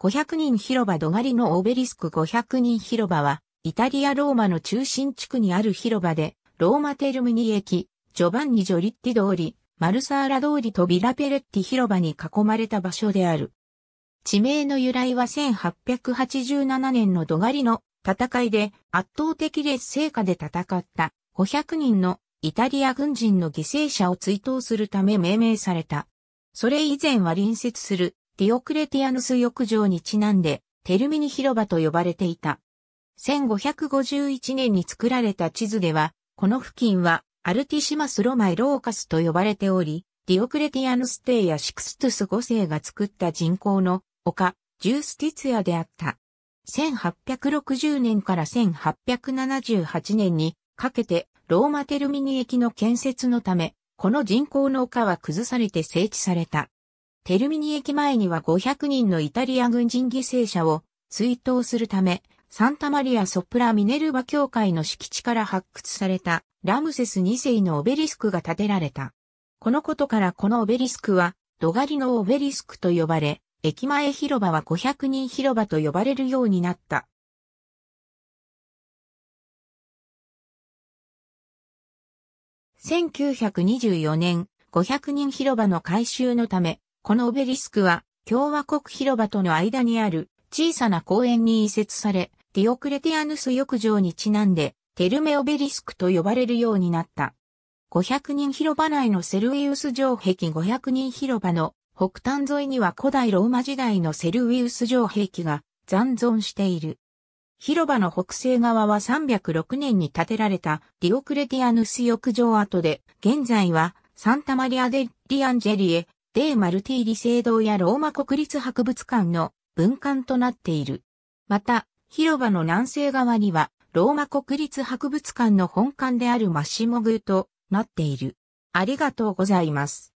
500人広場ドガリのオベリスク500人広場は、イタリア・ローマの中心地区にある広場で、ローマテルムニ駅、ジョバンニ・ジョリッティ通り、マルサーラ通りとビラペレッティ広場に囲まれた場所である。地名の由来は1887年のドガリの戦いで圧倒的劣勢下で戦った500人のイタリア軍人の犠牲者を追悼するため命名された。それ以前は隣接するディオクレティアヌス浴場にちなんで、テルミニ広場と呼ばれていた。1551年に作られた地図では、この付近はアルティシマス・ロマイ・ローカスと呼ばれており、ディオクレティアヌス帝やシクストゥス5世が作った人工の丘、ジュースティツヤであった。1860年から1878年にかけてローマテルミニ駅の建設のため、この人工の丘は崩されて整地された。テルミニ駅前には500人のイタリア軍人犠牲者を追悼するため、サンタマリア・ソプラ・ミネルバ教会の敷地から発掘されたラムセス2世のオベリスクが建てられた。このことからこのオベリスクは、ドガリのオベリスクと呼ばれ、駅前広場は500人広場と呼ばれるようになった。1924年、500人広場の改修のため、このオベリスクは共和国広場との間にある小さな公園に移設され、ディオクレティアヌス浴場にちなんで、テルメオベリスクと呼ばれるようになった。500人広場内のセルウィウス城壁500人広場の北端沿いには古代ローマ時代のセルウィウス城壁が残存している。広場の北西側は306年に建てられたディオクレティアヌス浴場跡で、現在はサンタマリア・デ・リアンジェリエデー・マルティーリ聖堂やローマ国立博物館の文館となっている。また、広場の南西側には、ローマ国立博物館の本館であるマシモ宮となっている。ありがとうございます。